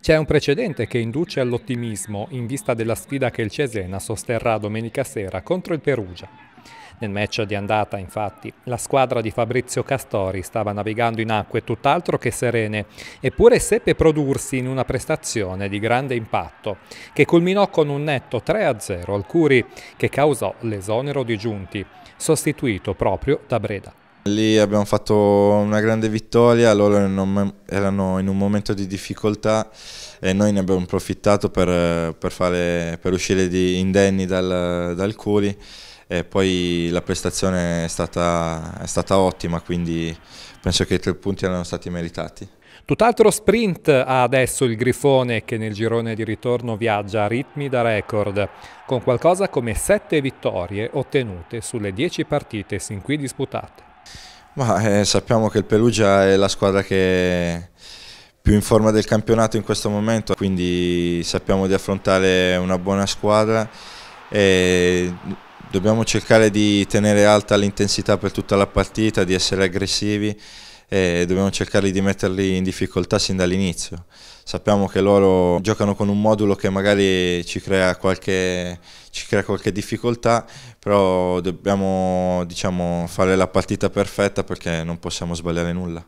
C'è un precedente che induce all'ottimismo in vista della sfida che il Cesena sosterrà domenica sera contro il Perugia. Nel match di andata, infatti, la squadra di Fabrizio Castori stava navigando in acque tutt'altro che serene, eppure seppe prodursi in una prestazione di grande impatto, che culminò con un netto 3-0 al Curi, che causò l'esonero di Giunti, sostituito proprio da Breda. Lì abbiamo fatto una grande vittoria, loro erano in un momento di difficoltà e noi ne abbiamo approfittato per, per, fare, per uscire di, indenni dal, dal Curi e poi la prestazione è stata, è stata ottima, quindi penso che i tre punti erano stati meritati. Tutt'altro sprint ha adesso il Grifone che nel girone di ritorno viaggia a ritmi da record, con qualcosa come 7 vittorie ottenute sulle 10 partite sin qui disputate. Ma, eh, sappiamo che il Perugia è la squadra che più in forma del campionato in questo momento, quindi sappiamo di affrontare una buona squadra e dobbiamo cercare di tenere alta l'intensità per tutta la partita, di essere aggressivi e dobbiamo cercare di metterli in difficoltà sin dall'inizio. Sappiamo che loro giocano con un modulo che magari ci crea qualche, ci crea qualche difficoltà, però dobbiamo diciamo, fare la partita perfetta perché non possiamo sbagliare nulla.